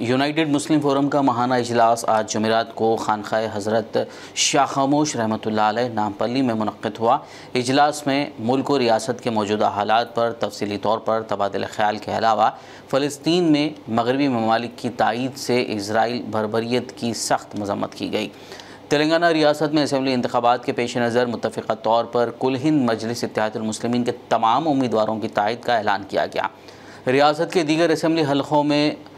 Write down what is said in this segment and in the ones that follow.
United मुस्लिम forum का महाना इजलास आज जमेरात को खानखा हज़रत शाह खामोश रहमत नामपली में मनद हुआ इजलास में मुल्क और रियासत के मौजूदा हालात पर तफसली तौर पर तबादला ख्याल के अलावा फ़लस्तीन में मगरबी ममालिक की तइद से इसराइल भरबरीत की सख्त मजम्मत की गई तेलंगाना रियासत में असम्बली इंतबात के पेश नज़र मुतफ़ा तौर पर कुल हिंद मजलिस इतिहादमसलम के तमाम उम्मीदवारों की तइद का ऐलान किया गया रियासत के दीगर असम्बली हलकों में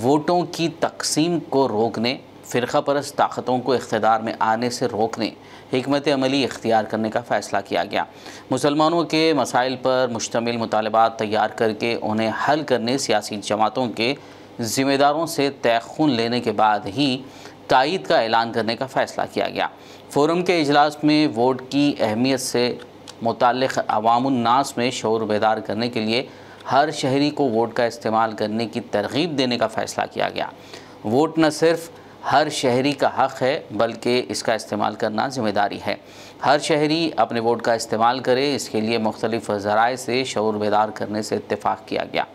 वोटों की तकसीम को रोकने फ़िरका परस्त ताकतों को इकतदार में आने से रोकने हमत अमली इख्तियार करने का फ़ैसला किया गया मुसलमानों के मसाइल पर मुश्तमिल मुतालबात तैयार करके उन्हें हल करने सियासी जमातों के ज़िम्मेदारों से तयन लेने के बाद ही तइद का ऐलान करने का फ़ैसला किया गया फोरम के अजलास में वोट की अहमियत से मुतल अवामनास में शोर बेदार करने के लिए हर शहरी को वोट का इस्तेमाल करने की तरगीब देने का फ़ैसला किया गया वोट न सिर्फ हर शहरी का हक़ है बल्कि इसका इस्तेमाल करना ज़िम्मेदारी है हर शहरी अपने वोट का इस्तेमाल करे इसके लिए मुख्तलिफ़ ज़राए से शौर बेदार करने से इतफ़ाक़ किया गया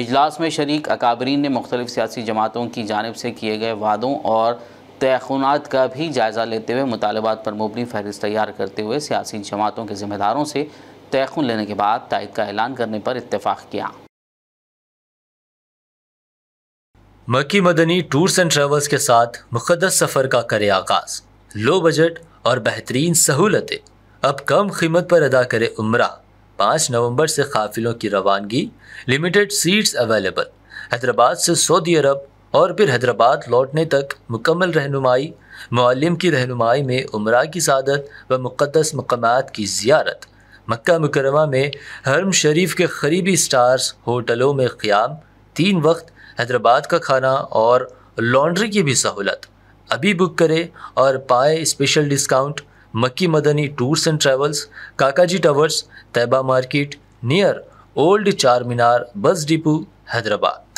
इजलास में शरीक अकाबरीन ने मुख्तलिफ़ सियासी जमातों की जानब से किए गए वादों और तयनत का भी जायज़ा लेते हुए मुतालबात पर मुबनी फहरिस्त तैयार करते हुए सियासी जमातों के जिम्मेदारों से तयन लेने के बाद तयद का ऐलान करने पर इतफ़ाक़ किया मक्की मदनी टूर्स एंड ट्रेवल्स के साथ मुकदस सफ़र का करे आगाज़ लो बजट और बेहतरीन सहूलतें अब कम कीमत पर अदा करे उम्र पाँच नवंबर से काफिलों की रवानगी लिमिटेड सीट्स अवेलेबल हैदराबाद से सऊदी अरब और फिर हैदराबाद लौटने तक मुकम्मल रहनुमाई मौलम की रहनुमाई में उम्र की सादत व मुक़दस मकाम की ज़्यारत मक्का मुकरमा में हरम शरीफ के करीबी स्टार्स होटलों में क़्याम तीन वक्त हैदराबाद का खाना और लॉन्ड्री की भी सहूलत अभी बुक करें और पाए special discount Makki Madani tours and travels Kakaji towers Taiba market near old Charminar bus depot Hyderabad